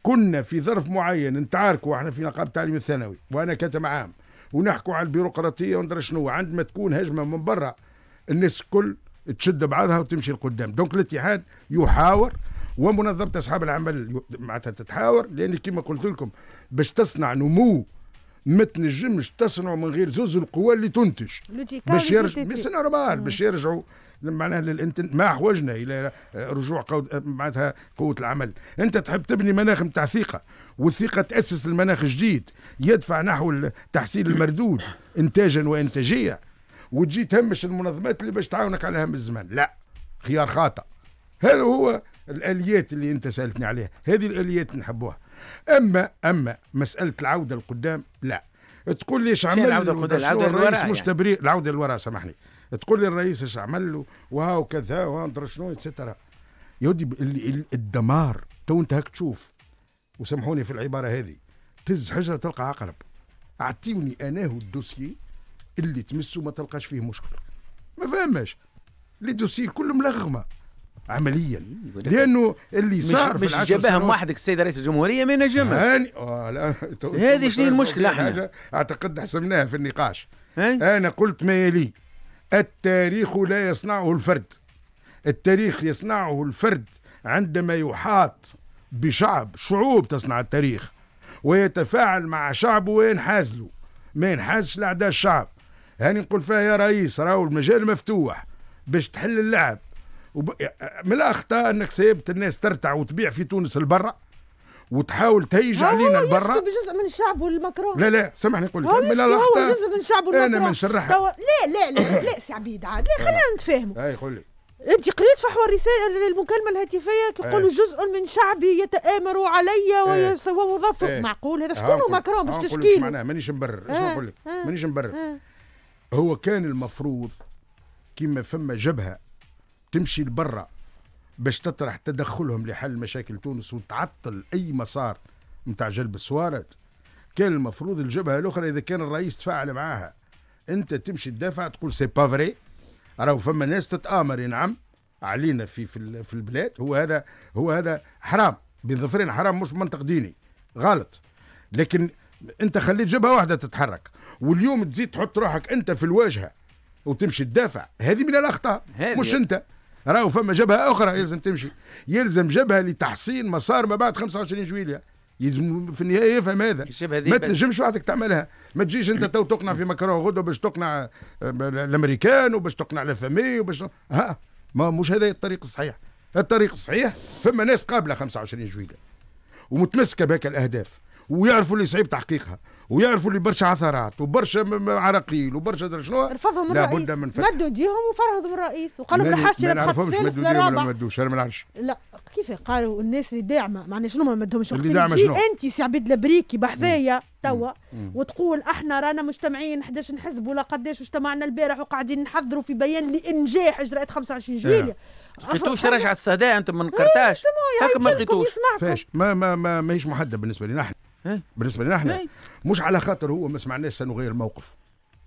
كنا في ظرف معين نتعاركوا احنا في نقابه التعليم الثانوي وانا كتم عام ونحكوا على البيروقراطيه وندرى شنو عندما تكون هجمه من برا الناس الكل تشد بعضها وتمشي لقدام دونك الاتحاد يحاور ومنظمه اصحاب العمل معناتها تتحاور لان كما قلت لكم باش تصنع نمو ما تنجمش تصنعوا من غير زوز القوى اللي تنتج باش يرجعوا باش يرجعوا معناها للانتن... ما حوجنا الى رجوع قو... معناتها قوه العمل انت تحب تبني مناخ نتاع ثقه والثقه تاسس المناخ جديد يدفع نحو تحسين المردود انتاجا وانتاجيه وتجي تهمش المنظمات اللي باش تعاونك على هم الزمان لا خيار خاطئ هذا هو الاليات اللي انت سالتني عليها هذه الاليات نحبوها اما اما مساله العوده لقدام لا تقول ليش عمل العوده القدام العوده للوراء مش يعني. تبرير العوده للوراء سامحني تقول لي الرئيس اش عمل له وهاو كذا وهاو شنو اتسترا يودي الدمار تو انت هاك تشوف وسامحوني في العباره هذه تز حجره تلقى عقرب اعطيوني هو الدوسي اللي تمسه ما تلقاش فيه مشكل ما فهمش لي دوسي كله ملغمه عمليا لانه اللي صار مش, مش جابهم وحدك السيد رئيس الجمهوريه ما ينجمش هاني آه، هذه شنو المشكله احنا اعتقد حسمناها في النقاش إيه؟ انا قلت ما يلي التاريخ لا يصنعه الفرد التاريخ يصنعه الفرد عندما يحاط بشعب شعوب تصنع التاريخ ويتفاعل مع شعبه وينحاز له ما ينحازش لعدا الشعب هاني نقول فيها يا رئيس راهو المجال مفتوح باش تحل اللعب وب... من الاخطاء انك سيبت الناس ترتع وتبيع في تونس البرة وتحاول تهيج علينا لبرا هو بجزء من الشعب والمكرون لا لا سامحني نقول لك من هو جزء من الشعب والمكرون انا من نشرحها دو... لا لا لا لا سي عبيد عاد لا خلينا نتفاهموا اي قول لي انت قريت فحوى الرساله المكالمه الهاتفيه يقولوا جزء من شعبي يتامر علي ويظفر ايه. معقول هذا آه، شكون ماكرون باش آه، تشكي ايش معناها مانيش مبرر اش نقول لك مانيش مبرر آه. هو كان المفروض كيما فما جبهه تمشي لبرا باش تطرح تدخلهم لحل مشاكل تونس وتعطل اي مسار نتاع جلب السوارد كان المفروض الجبهه الاخرى اذا كان الرئيس تفاعل معاها انت تمشي تدافع تقول سي با فري راهو فما ناس تتامر نعم علينا في في, في البلاد هو هذا هو هذا حرام بين ظفرين حرام مش منطق ديني غلط لكن انت خليت جبهه واحده تتحرك واليوم تزيد تحط روحك انت في الواجهه وتمشي تدافع هذه من الاخطاء مش انت راهو فما جبهه اخرى يلزم تمشي يلزم جبهه لتحسين مسار ما بعد 25 جويليه يلزم في النهايه يفهم هذا ما تنجمش وحدك تعملها ما تجيش انت تو تقنع في مكرون غدو باش تقنع آه، الامريكان وباش تقنع لافامي وباش ها ما مش هذا الطريق الصحيح الطريق الصحيح فما ناس قابله 25 جويليه ومتمسكه بهك الاهداف ويعرفوا اللي صعيب تحقيقها ويعرفوا اللي برشا عثرات وبرشا عراقيل وبرشا شنو رفضهم الرئيس من فتح مدوا ديهم وفرضوا الرئيس وقالوا ما لا ما نعرفهمش مدوا ديهم ولا ما مدوش انا ما نعرفش لا كيف قالوا الناس اللي داعمه معناها شنو ما مدهمش اللي داعمه شنو انت سي عبيد البريكي بحذايا توا وتقول احنا رانا مجتمعين 11 نحزب ولا قداش اجتمعنا البارح وقاعدين نحضروا في بيان لانجاح اجراءات 25 جويليه لقيتوش راجع السهداء انتم من قرطاج إيه، هكا ما لقيتوش ما ما ماهيش محدده بالنسبه لنا احنا بالنسبه لنا احنا مش على خاطر هو ما سمعناش سنغير موقف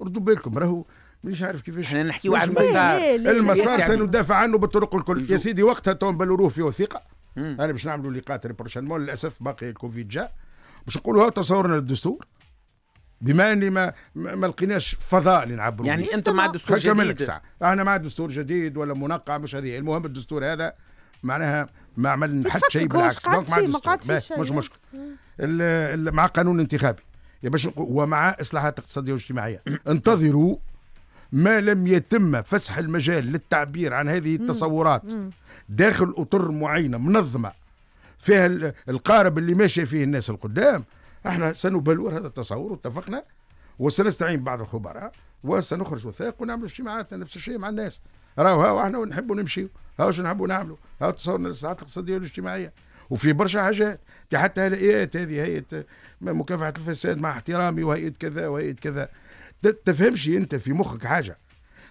ردوا بالكم راهو مش عارف كيفاش احنا نحكيو على المسار المسار سندافع عنه بالطرق الكل يا سيدي وقتها بلوروه في وثيقه انا باش نعملوا لقاء بروشانمون للاسف باقي الكوفيد جاء باش نقولوا تصورنا للدستور بما اني ما ما لقيناش فضاء لنعبروا يعني انتم مع دستور جديد احنا انا مع دستور جديد ولا منقع مش هذه المهم الدستور هذا معناها ما عملنا حتى شيء بالعكس دونك مع الدستور مش مشكل مع قانون انتخابي يا باش ومع اصلاحات اقتصاديه واجتماعيه انتظروا ما لم يتم فسح المجال للتعبير عن هذه التصورات داخل اطر معينه منظمه فيها القارب اللي ماشي فيه الناس القدام احنا سنبلور هذا التصور واتفقنا وسنستعين بعض الخبراء وسنخرج وثائق ونعمل اجتماعات نفس الشيء مع الناس راهو احنا ونحبوا نمشيو هاو شنو نحبوا نعملوا هاو تصورنا للصلاحات الاقتصاديه والاجتماعيه وفي برشا حاجات حتى هيئات هذه هيئه مكافحه الفساد مع احترامي وهيئه كذا وهيئه كذا تفهمش انت في مخك حاجه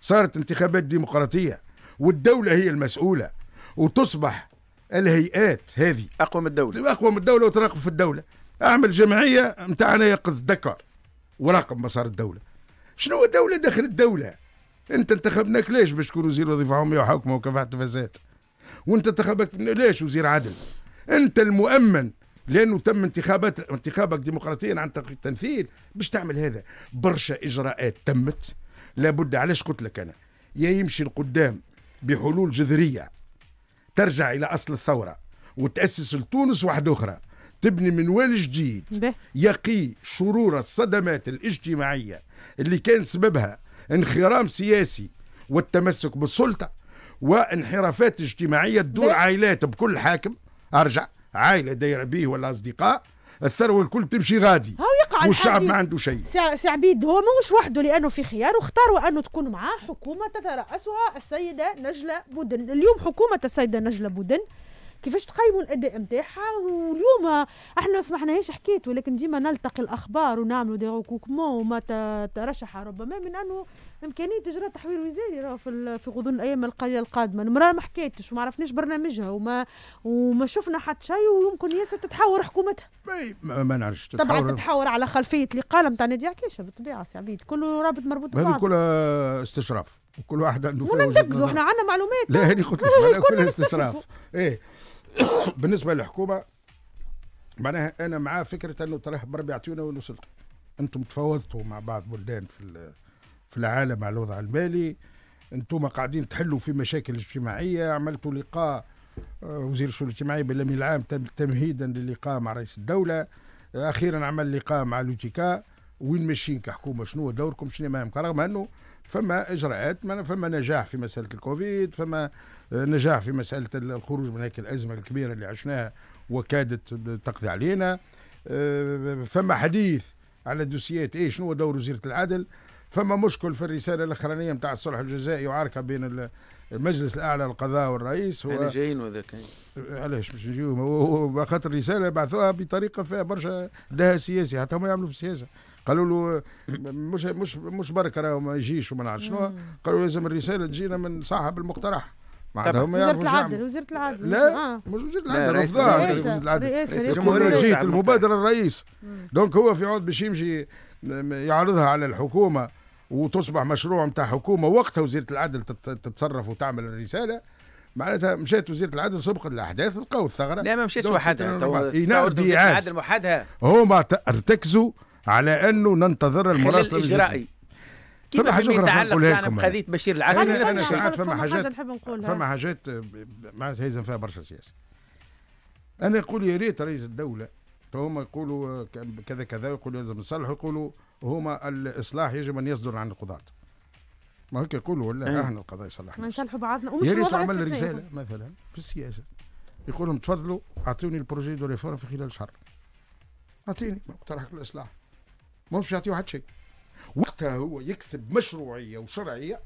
صارت انتخابات ديمقراطيه والدوله هي المسؤوله وتصبح الهيئات هذه اقوى من الدوله اقوى من الدوله وتراقب في الدوله اعمل جمعيه نتاعنا يقظ دكر وراقب مسار الدوله شنو الدوله داخل الدوله انت انتخبناك ليش باش تكون وزير وظيفه عامه وحكمه وكفاحه الفساد وانت انتخبك ليش وزير عدل انت المؤمن لانه تم انتخابات انتخابك ديمقراطيا عن طريق التمثيل باش تعمل هذا برشا اجراءات تمت لابد علاش قلت لك انا يا يمشي القدام بحلول جذريه ترجع الى اصل الثوره وتاسس لتونس واحد اخرى تبني منوال جديد يقي شرور الصدمات الاجتماعيه اللي كان سببها انخرام سياسي والتمسك بالسلطه وانحرافات اجتماعيه تدور عائلات بكل حاكم ارجع عائله دايره به ولا اصدقاء الثروه الكل تمشي غادي يقع والشعب ما عنده شيء سي عبيد هو مش وحده لانه في خيار واختاروا انه تكون معاه حكومه تتراسها السيده نجله بودن اليوم حكومه السيده نجله بودن كيفاش تقيموا الاداء نتاعها واليوم احنا ما سمعناهاش حكيت ولكن ديما نلتقي الاخبار ونعملوا دي ريكوكمون وما ترشح ربما من انه امكانيه اجراء تحويل وزاري راه في في غضون الايام القليله القادمه المراه ما حكيتش وما عرفناش برنامجها وما وما شفنا حتى شيء ويمكن ياسر تتحور حكومتها ما, ما نعرفش طبعا تتحور على خلفيه اللي قال نتاع نادي عكيشه بالطبيعه سي عبيد كله رابط مربوط ببعض هذه كلها استشراف وكل واحد عنده فلوس وجهه احنا عندنا معلومات لا هذه قلت لك كلها استشراف ايه بالنسبه للحكومه معناها انا مع فكره انه تراه بربي وين وصلتوا انتم تفاوضتوا مع بعض بلدان في في العالم على الوضع المالي انتم قاعدين تحلوا في مشاكل اجتماعيه عملتوا لقاء آه، وزير الشؤون الاجتماعيه بالامين العام تمهيدا للقاء مع رئيس الدوله آه، اخيرا عمل لقاء مع لوتيكا وين ماشيين كحكومه شنو دوركم شنو مهمكم رغم انه فما اجراءات ما فما نجاح في مساله الكوفيد فما آه، نجاح في مساله الخروج من هذه الازمه الكبيره اللي عشناها وكادت تقضي علينا آه، فما حديث على دوسيات ايش شنو دور وزيره العدل فما مشكل في الرساله الاخرانيه نتاع الصلح الجزائي وعركه بين المجلس الاعلى للقضاء والرئيس آه، هو جايين وذاك علاش باش نجيو خاطر الرساله بعثوها بطريقه فيها برشا لها سياسي حتى هما يعملوا في السياسه قالوا له مش مش مش بركه راهو ما يجيش وما نعرف شنو قالوا لازم الرساله تجينا من صاحب المقترح معناتها هما وزارة العدل آه. وزيرة العدل لا مش وزيرة العدل رفضها وزيرة العدل جمهورية المبادرة الرئيس دونك هو في عود باش يمشي يعرضها على الحكومة وتصبح مشروع نتاع حكومة وقتها وزيرة العدل تتصرف وتعمل الرسالة معناتها مشات وزيره العدل سبق الاحداث لقاو الثغره لا ما مشاتش وحدها تو وزيره العدل وحدها هما ارتكزوا على انه ننتظر المراسله الاجرائي فما حاجه اخرى نقولها لكم قضيه بشير العقل انا, أنا ساعات فما حاجات فما حاجات معناتها يلزم فيها برشا سياسه انا يقول يا ريت رئيس الدوله هما يقولوا كذا كذا يقولوا لازم نصلحوا يقولوا هما الاصلاح يجب ان يصدر عن القضاة ما هيك يقولوا ولا أه. احنا القضاء يصلحنا نصلحوا بعضنا ومش يا ريت عمل رساله مثلا في السياسه يقول لهم تفضلوا اعطوني البروجي دو ريفورم في خلال شهر اعطيني مقترح الاصلاح ما مش يعطيه حتى شيء وقتها هو يكسب مشروعيه وشرعيه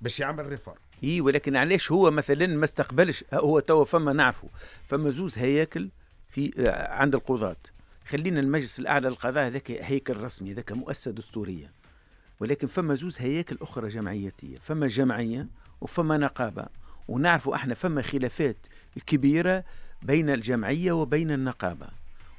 باش يعمل ريفورم اي ولكن علاش هو مثلا ما استقبلش هو توا فما نعرفه فما زوز هياكل في آه، عند القضاة خلينا المجلس الاعلى للقضاء هذاك هيكل رسمي هذاك مؤسسه دستوريه ولكن فما زوز هياكل اخرى جمعيتيه فما جمعيه وفما نقابه ونعرفوا احنا فما خلافات كبيره بين الجمعيه وبين النقابه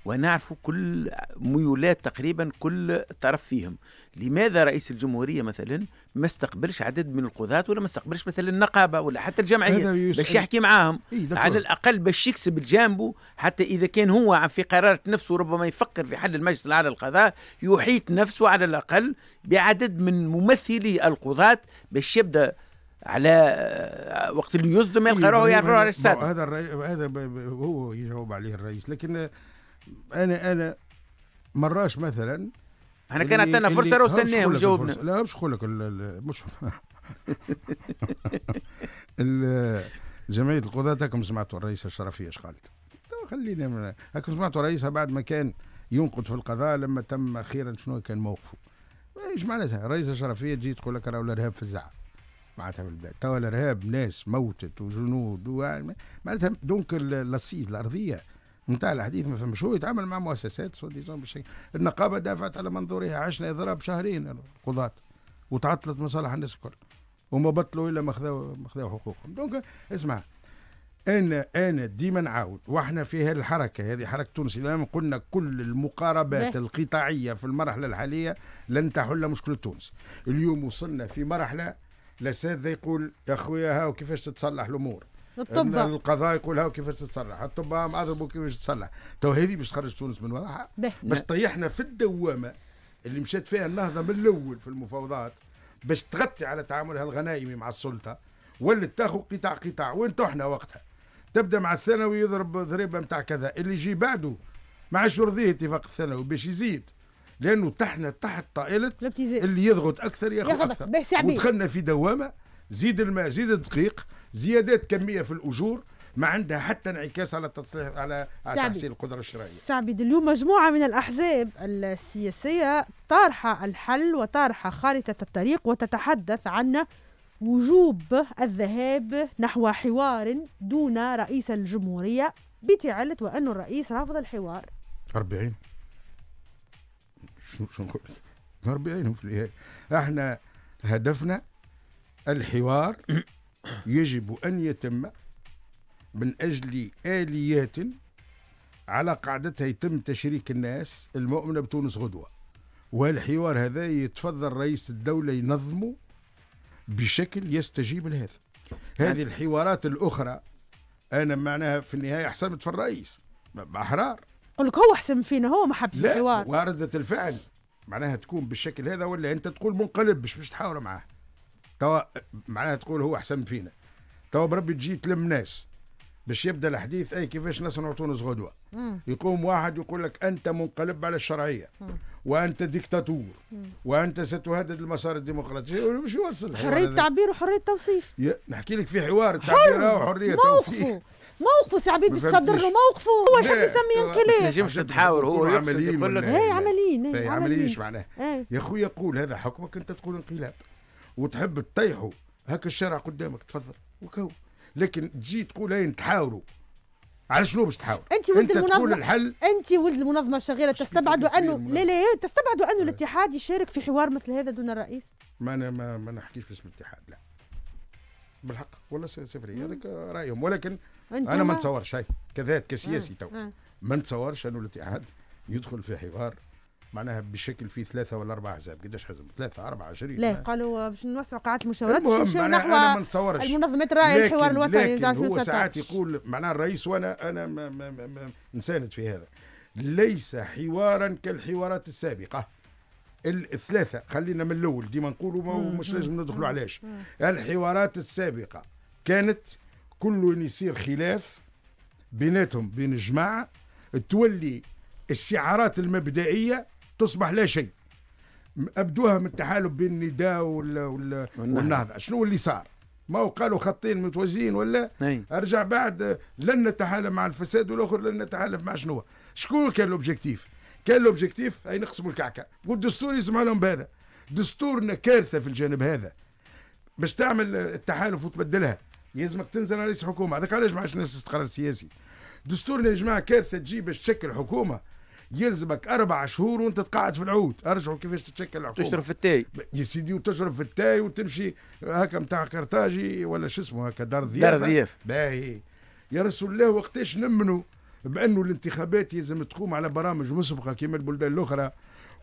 ونعرف كل ميولات تقريبا كل طرف فيهم لماذا رئيس الجمهورية مثلا ما استقبلش عدد من القضاة ولا ما استقبلش مثلا النقابة ولا حتى الجمعية باش يحكي معاهم إيه على الأقل باش يكسب جانبه حتى إذا كان هو في قرارة نفسه ربما يفكر في حل المجلس على للقضاء يحيط نفسه على الأقل بعدد من ممثلي القضاة باش يبدأ على آه، وقت اللي يصدم يلقى روحه يعرف روحه هذا هذا هو يجاوب عليه الرئيس لكن انا انا مراش مثلا احنا كان لنا فرصه لو استناهم جاوبنا لا مش نقول لك مش جمعيه القضاة كم سمعتوا الرئيسه الشرفيه اش قالت خلينا هاكم سمعتوا رئيسها بعد ما كان ينقد في القضاء لما تم اخيرا شنو كان موقفه ايش معناتها الرئيسه الشرفيه تجي تقول لك راهو الارهاب فزع معناتها في البلاد توا الارهاب ناس موتت وجنود معناتها دونك اللصيد الارضيه نتاع الحديث ما فهمش هو يتعامل مع مؤسسات النقابه دافعت على منظورها عشنا اضراب شهرين القضاة وتعطلت مصالح الناس الكل وما بطلوا الا ما خذوا ما خذوا حقوقهم دونك اسمع انا انا ديما نعاود واحنا في هذه الحركه هذه حركه تونس لما قلنا كل المقاربات القطاعيه في المرحله الحاليه لن تحل مشكله تونس اليوم وصلنا في مرحله لا يقول يا خويا ها وكيفاش تتصلح الامور الطب القضاء يقول هاو كيفاش تتصلح الطب اضربوا كيفاش تتصلح تو هذه باش تخرج تونس من وضعها باش طيحنا في الدوامه اللي مشات فيها النهضه من الاول في المفاوضات باش تغطي على تعاملها الغنائمي مع السلطه ولت تاخذ قطاع قطاع وين تحنا وقتها تبدا مع الثانوي يضرب ضريبه نتاع كذا اللي يجي بعده ما عادش يرضيه اتفاق الثانوي باش يزيد لانه تحنا تحت طائله اللي يضغط اكثر ياخذ اكثر ودخلنا في دوامه زيد الماء زيد الدقيق زيادات كميه في الاجور ما عندها حتى انعكاس على على تحسين القدره الشرائيه. سعبد اليوم مجموعه من الاحزاب السياسيه طارحه الحل وطارحه خارطه الطريق وتتحدث عن وجوب الذهاب نحو حوار دون رئيس الجمهوريه بتعلة وانه الرئيس رافض الحوار 40 شو شو نقول 40 في النهايه احنا هدفنا الحوار يجب أن يتم من أجل آليات على قاعدتها يتم تشريك الناس المؤمنة بتونس غدوة والحوار هذا يتفضل رئيس الدولة ينظمه بشكل يستجيب لهذا هذه يعني الحوارات الأخرى أنا معناها في النهاية حسمت في الرئيس بأحرار قل هو حسم فينا هو ما حبش الحوار وردة الفعل معناها تكون بالشكل هذا ولا أنت تقول منقلب مش باش تحاور معاه توا معناها تقول هو احسن فينا توا بربي تجي تلم ناس باش يبدا الحديث اي كيفاش نصنع تونس غدوه يقوم واحد يقول لك انت منقلب على الشرعيه وانت ديكتاتور وانت ستهدد المسار الديمقراطي مش يوصل حريه التعبير وحريه التوصيف نحكي لك في حوار التعبير وحريه موقفه موقفه سي عبيد تصدر له موقفه هو يحب يسمي انقلاب ما تنجمش تحاور هو عمليين يقول لك إيه، هي عمليين عمليين معناها إيه. يا خويا قول هذا حكمك انت تقول انقلاب وتحب تطيحوا هكا الشارع قدامك تفضل وكو لكن تجي تقول اين نتحاوروا على شنو باش تحاول انت ولد انت المنظمه تقول الحل انت ولد المنظمه الشغيره تستبعد انه لا لا تستبعد انه الاتحاد يشارك في حوار مثل هذا دون الرئيس ما انا ما, ما نحكيش باسم الاتحاد لا بالحق ولا سفري هذاك رايهم ولكن انا ما نتصورش هاي كسياسي آه، تو آه. ما نتصورش انه الاتحاد يدخل في حوار معناها بشكل فيه ثلاثه ولا اربع احزاب قداش حزب ثلاثه اربعه عشرين لا قالوا باش نوسعوا قاعات المشاورات باش نمشيو نحو المنظمات راي الحوار الوطني لكن هو ساعات يقول معناها الرئيس وانا انا ما ما ما ما نساند في هذا ليس حوارا كالحوارات السابقه الثلاثه خلينا من الاول ديما نقولوا مش لازم ندخلوا علاش الحوارات السابقه كانت كل يصير خلاف بيناتهم بين الجماعه تولي الشعارات المبدئيه تصبح لا شيء ابدوها من التحالف بين النداء والنهضه شنو اللي صار ما هو قالوا خطين متوازيين ولا أي. نعم. ارجع بعد لن نتحالف مع الفساد والاخر لن نتحالف مع شنو شكون كان الاوبجيكتيف كان الاوبجيكتيف اي نقسموا الكعكه والدستور يسمع لهم بهذا دستورنا كارثه في الجانب هذا باش تعمل التحالف وتبدلها يلزمك تنزل رئيس حكومه هذاك علاش ما عادش نفس الاستقرار السياسي دستورنا يا جماعه كارثه تجي باش تشكل حكومه يلزمك اربع شهور وانت تقعد في العود ارجعوا كيفاش تتشكل الحكومه تشرب في التاي يا سيدي وتشرب في التاي وتمشي هكا نتاع كرتاجي ولا شو اسمه هكا دار ضياف دار ضياف باهي يا رسول الله وقتاش نمنوا بانه الانتخابات يلزم تقوم على برامج مسبقه كما البلدان الاخرى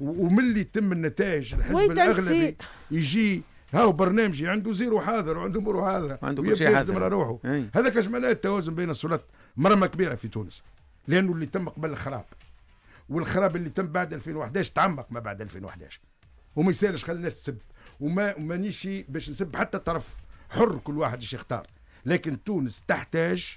وملي تم النتائج الحزب الاغلبي يجي هاو برنامجي عنده زيرو حاضر وعنده اموره حاضره عنده كل شيء حاضر روحه هذاك معناه التوازن بين السلطات مرمى كبيره في تونس لانه اللي تم قبل الخراب والخراب اللي تم بعد 2011 تعمق ما بعد 2011 وما يسالش خلي الناس تسب وما مانيش باش نسب حتى طرف حر كل واحد ايش يختار لكن تونس تحتاج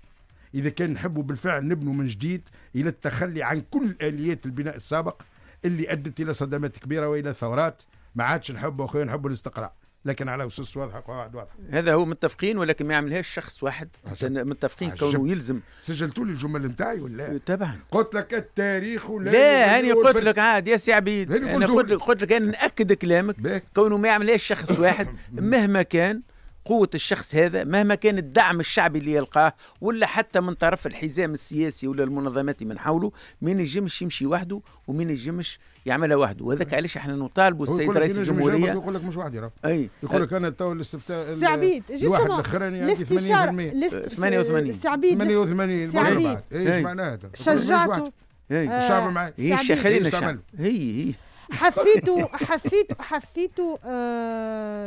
اذا كان نحبوا بالفعل نبنوا من جديد الى التخلي عن كل اليات البناء السابق اللي ادت الى صدمات كبيره والى ثورات ما عادش نحبوا اخويا نحبوا الاستقرار لكن على اسس واضحه قواعد واضحه هذا هو متفقين ولكن ما يعملهاش شخص واحد متفقين كونه يلزم سجلتوا لي الجمل نتاعي ولا أيوة، طبعا قلت لك التاريخ ولا لا هاني قلت لك عاد يا سي عبيد انا قلت لك قلت لك انا ناكد كلامك كونه ما يعملهاش شخص واحد مهما كان قوة الشخص هذا مهما كان الدعم الشعبي اللي يلقاه ولا حتى من طرف الحزام السياسي ولا المنظمات من حوله ما ينجمش يمشي وحده وما ينجمش يعملها وحده وهذاك علاش احنا نطالبوا السيد رئيس الجمهورية يقول لك مش وحدي راه اي يقول لك انا تو الاستفتاء سعبيد الواحد الاخراني عندي 88 88 سعبيد 88 ايش معناها شجعته إيه، آه، الشعب معاه هي الشيخ خلينا هي هي حفيتوا حفيتوا آه، حفيتوا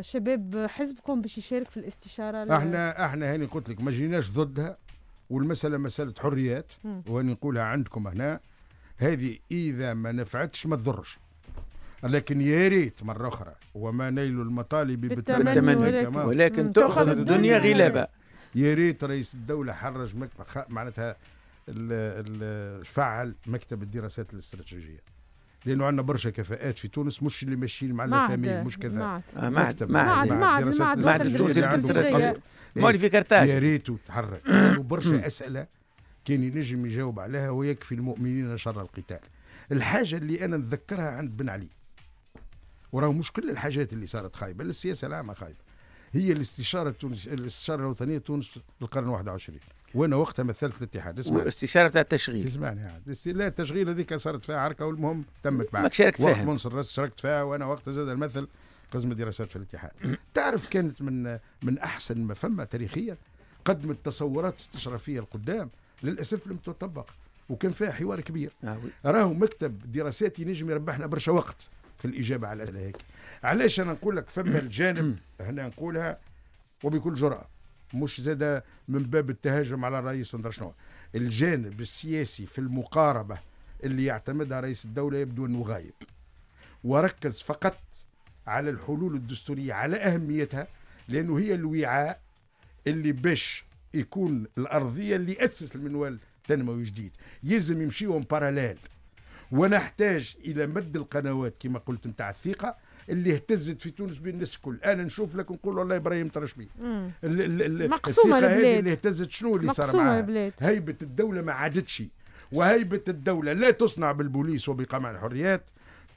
شباب حزبكم باش يشارك في الاستشاره احنا احنا هاني قلت لك ما جيناش ضدها والمساله مساله حريات وهاني نقولها عندكم هنا هذه اذا ما نفعتش ما تضرش لكن يا ريت مرة أخرى وما نيل المطالب بالتمني ولكن, ولكن تأخذ الدنيا غلابة يا ريت رئيس الدولة حرج معناتها فعل مكتب الدراسات الاستراتيجية لانه عندنا برشا كفاءات في تونس مش اللي ماشيين مع الافاميه مش كذا آه، معهد معهد معهد معهد التونسي يعني للتستراتيجيه مولي في كرتاج يا ريت تحرك وبرشا اسئله كان ينجم يجاوب عليها ويكفي المؤمنين شر القتال الحاجه اللي انا نذكرها عند بن علي وراه مش كل الحاجات اللي صارت خايبه السياسه العامه خايبه هي الاستشاره التونسيه الاستشاره الوطنيه تونس القرن 21 وانا وقتها مثلت الاتحاد اسمع استشاره تاع التشغيل اسمعني عاد لا التشغيل هذيك صارت فيها عركه والمهم تمت معك شاركت فيها منصر شاركت فيها وانا وقتها زاد المثل قسم الدراسات في الاتحاد تعرف كانت من من احسن ما فما تاريخيا قدمت تصورات استشرافيه القدام للاسف لم تطبق وكان فيها حوار كبير آه، راهو مكتب دراساتي نجم يربحنا برشا وقت في الاجابه على الاسئله هيك علاش انا نقول لك فما الجانب هنا نقولها وبكل جرأه مش زاد من باب التهاجم على الرئيس وندر شنو الجانب السياسي في المقاربة اللي يعتمدها رئيس الدولة يبدو أنه غايب وركز فقط على الحلول الدستورية على أهميتها لأنه هي الوعاء اللي باش يكون الأرضية اللي أسس المنوال التنموي جديد يلزم يمشيهم باراليل ونحتاج إلى مد القنوات كما قلت نتاع الثقة اللي اهتزت في تونس بين الناس الكل انا نشوف لك نقول والله ابراهيم ترشمي مقسومه البلاد اللي اهتزت شنو اللي صار معها هيبه الدوله ما عادتش وهيبه الدوله لا تصنع بالبوليس وبقمع الحريات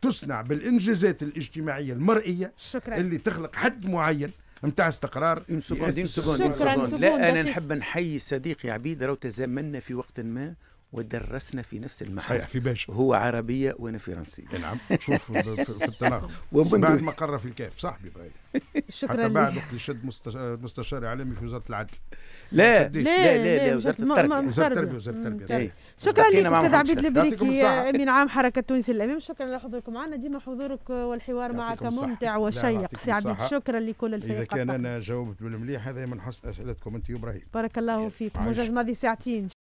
تصنع بالانجازات الاجتماعيه المرئيه شكرا. اللي تخلق حد معين نتاع استقرار اون سكوند شكرا لا انا نحب نحيي صديقي عبيد راه تزامنا في وقت ما ودرسنا في نفس المعهد صحيح في باشا هو عربية وأنا فرنسية نعم شوف في التناغم بعد ما قرر في الكاف صاحبي بغير شكرا حتى بعد وقت شد مستشار إعلامي في وزارة العدل لا لا لا, لا, وزارة التربية وزارة التربية وزارة التربية شكرا لك أستاذ عبيد البريكي أمين عام حركة تونس الأمام شكرا لحضوركم معنا ديما حضورك والحوار معك ممتع وشيق سي عبيد شكرا لكل الفريق إذا كان أنا جاوبت بالمليح هذا من حسن أسئلتكم أنت وإبراهيم بارك الله فيكم مجرد ماضي ساعتين